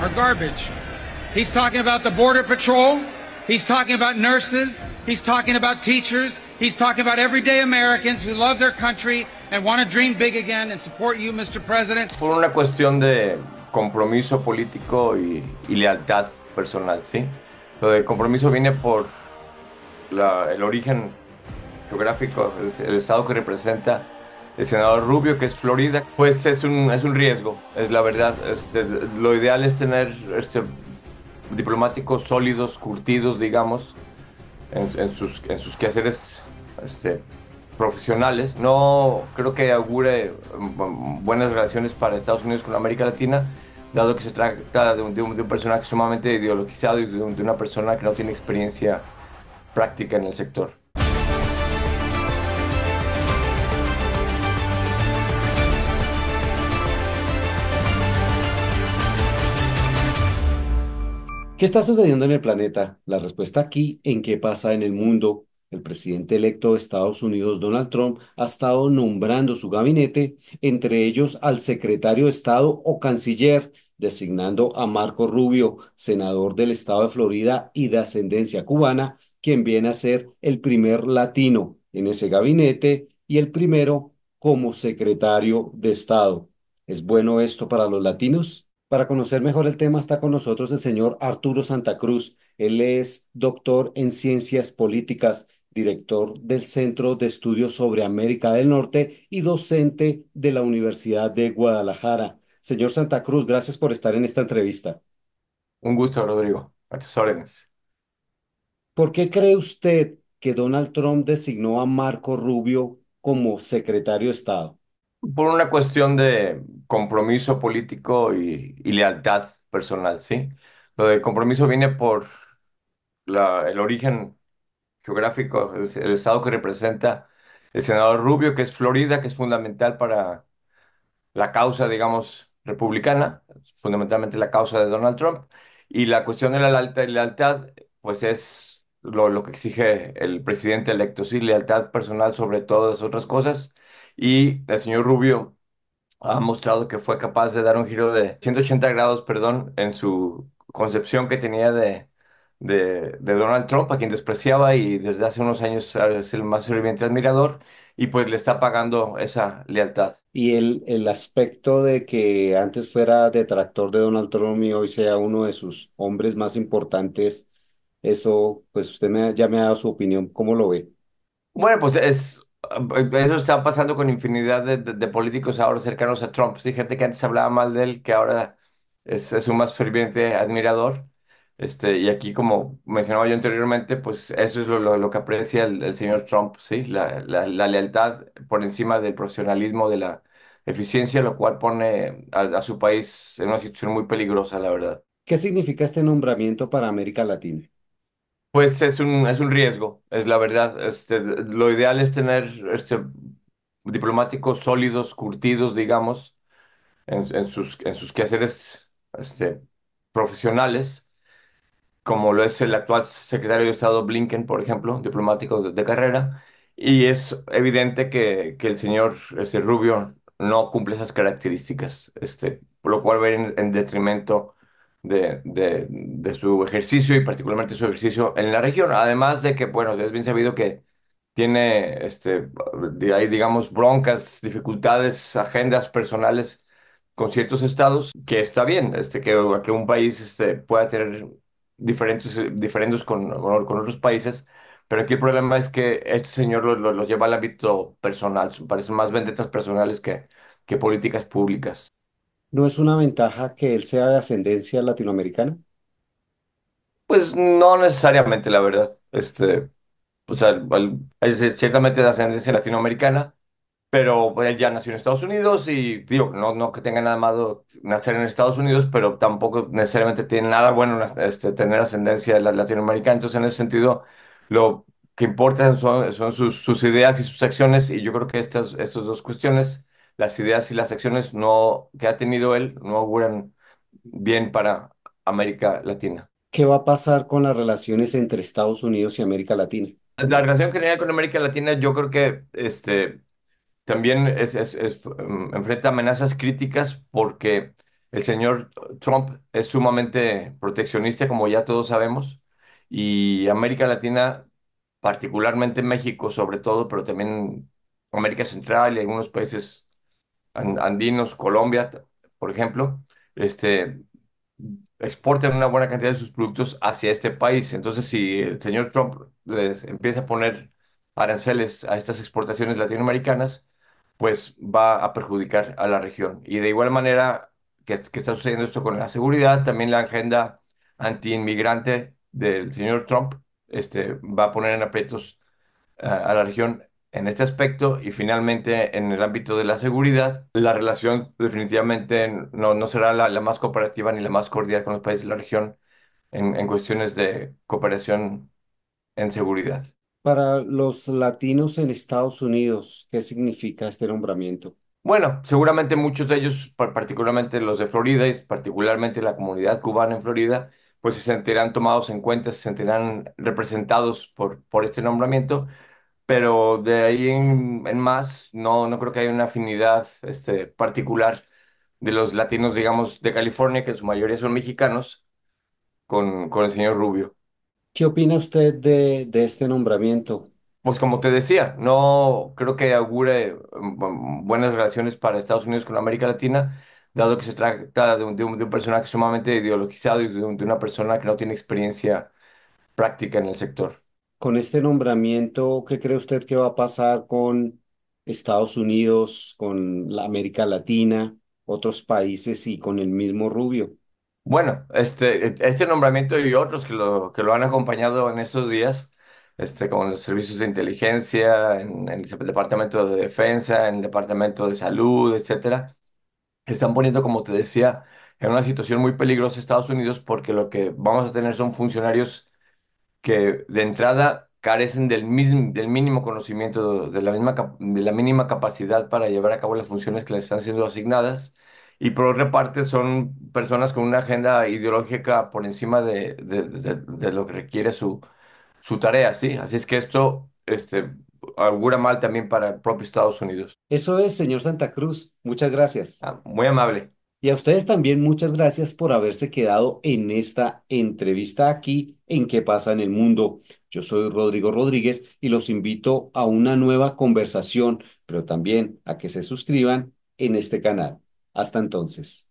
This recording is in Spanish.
are garbage. He's talking about the Border Patrol. He's talking about nurses. He's talking about teachers. He's talking about everyday Americans who love their country and want to dream big again and support you, Mr. President. Por una cuestión de compromiso político y, y lealtad personal, ¿sí? Lo de compromiso viene por la, el origen geográfico, el, el estado que representa el senador Rubio, que es Florida, pues es un, riesgo, es la verdad. Este, lo ideal es tener este, diplomáticos sólidos, curtidos, digamos, en, sus, quehaceres este, profesionales. No creo que augure um, buenas relaciones para Estados Unidos con América Latina, dado que se trata de un, de un, personaje sumamente ideologizado y de una persona que no tiene experiencia práctica en el sector. ¿Qué está sucediendo en el planeta? La respuesta aquí en qué pasa en el mundo. El presidente electo de Estados Unidos, Donald Trump, ha estado nombrando su gabinete, entre ellos al secretario de Estado o canciller, designando a Marco Rubio, senador del estado de Florida y de ascendencia cubana, quien viene a ser el primer latino en ese gabinete y el primero como secretario de Estado. ¿Es bueno esto para los latinos? Para conocer mejor el tema está con nosotros el señor Arturo Santa Cruz. Él es doctor en ciencias políticas, director del Centro de Estudios sobre América del Norte y docente de la Universidad de Guadalajara. Señor Santa Cruz, gracias por estar en esta entrevista. Un gusto, Rodrigo. A tus órdenes. ¿Por qué cree usted que Donald Trump designó a Marco Rubio como secretario de Estado? Por una cuestión de compromiso político y, lealtad personal, ¿sí? Lo de compromiso viene por el origen geográfico, el, estado que representa el senador Rubio, que es Florida, que es fundamental para la causa, digamos, republicana, fundamentalmente la causa de Donald Trump, y la cuestión de la lealtad, pues es lo, lo que exige el presidente electo, sí, lealtad personal sobre todas otras cosas y el señor Rubio ha mostrado que fue capaz de dar un giro de 180 grados, perdón, en su concepción que tenía de, de, Donald Trump, a quien despreciaba y desde hace unos años es el más ferviente admirador, y pues le está pagando esa lealtad. Y el, el aspecto de que antes fuera detractor de Donald Trump y hoy sea uno de sus hombres más importantes, eso, pues usted ya me ha dado su opinión, ¿cómo lo ve? Bueno, pues es eso está pasando con infinidad de, políticos ahora cercanos a Trump. Sí, gente que antes hablaba mal de él, que ahora es, un más ferviente admirador. Este, y aquí, como mencionaba yo anteriormente, pues eso es lo, que aprecia el, señor Trump, ¿sí? La, lealtad por encima del profesionalismo, de la eficiencia, lo cual pone a su país en una situación muy peligrosa, la verdad. ¿Qué significa este nombramiento para América Latina? Pues es un, es un riesgo, es la verdad. Este, lo ideal es tener este, diplomáticos sólidos, curtidos, digamos, en, sus, en sus quehaceres este, profesionales, como lo es el actual secretario de Estado Blinken, por ejemplo, diplomático de, carrera. Y es evidente que, el señor este, Rubio no cumple esas características, este, por lo cual va en detrimento de, su ejercicio y particularmente su ejercicio en la región. Además de que, bueno, es bien sabido que tiene, este, de ahí, digamos, broncas, dificultades, agendas personales con ciertos estados, que está bien, este, que, que un país este, pueda tener diferentes, diferentes con, otros países, pero aquí el problema es que este señor lo, lleva al ámbito personal, parecen más vendetas personales que, que políticas públicas. ¿No es una ventaja que él sea de ascendencia latinoamericana? Pues no necesariamente, la verdad. Este, o sea, ciertamente de ascendencia latinoamericana, pero él ya nació en Estados Unidos y digo, no, no que tenga nada malo nacer en Estados Unidos, pero tampoco necesariamente tiene nada bueno este, tener ascendencia latinoamericana. Entonces, en ese sentido, lo que importa son, son sus, ideas y sus acciones y yo creo que estas, estas dos cuestiones las ideas y las acciones no, que ha tenido él no auguran bien para América Latina. ¿Qué va a pasar con las relaciones entre Estados Unidos y América Latina? La relación general con América Latina yo creo que este, también es, es- mm, enfrenta amenazas críticas porque el señor Trump es sumamente proteccionista, como ya todos sabemos, y América Latina, particularmente México sobre todo, pero también América Central y algunos países andinos, Colombia, por ejemplo, este, exportan una buena cantidad de sus productos hacia este país. Entonces, si el señor Trump les empieza a poner aranceles a estas exportaciones latinoamericanas, pues va a perjudicar a la región. Y de igual manera que, está sucediendo esto con la seguridad, también la agenda antiinmigrante del señor Trump este, va a poner en aprietos a la región en este aspecto y finalmente en el ámbito de la seguridad, la relación definitivamente no, será la, más cooperativa ni la más cordial con los países de la región en, cuestiones de cooperación en seguridad. Para los latinos en Estados Unidos, ¿qué significa este nombramiento? Bueno, seguramente muchos de ellos, particularmente los de Florida y particularmente la comunidad cubana en Florida, pues se sentirán tomados en cuenta, se sentirán representados por, por este nombramiento, pero de ahí en, más no, creo que haya una afinidad este, particular de los latinos, digamos, de California, que en su mayoría son mexicanos, con, el señor Rubio. ¿Qué opina usted de, este nombramiento? Pues como te decía, no creo que augure mm, mm, buenas relaciones para Estados Unidos con América Latina, dado que se trata de un, de personaje sumamente ideologizado y de una persona que no tiene experiencia práctica en el sector con este nombramiento, ¿qué cree usted que va a pasar con Estados Unidos, con la América Latina, otros países y con el mismo Rubio? Bueno, este, este nombramiento y otros que lo, que lo han acompañado en estos días, este, como los servicios de inteligencia, en, el Departamento de Defensa, en el Departamento de Salud, etcétera, están poniendo, como te decía, en una situación muy peligrosa Estados Unidos porque lo que vamos a tener son funcionarios que de entrada carecen del, del mínimo conocimiento, de la, misma, de la mínima capacidad para llevar a cabo las funciones que les están siendo asignadas. Y por otra parte, son personas con una agenda ideológica por encima de, lo que requiere su, su tarea, ¿sí? Así es que esto este, augura mal también para el propio Estados Unidos. Eso es, señor Santa Cruz. Muchas gracias. Ah, muy amable. Y a ustedes también muchas gracias por haberse quedado en esta entrevista aquí en ¿Qué pasa en el mundo? Yo soy Rodrigo Rodríguez y los invito a una nueva conversación, pero también a que se suscriban en este canal. Hasta entonces.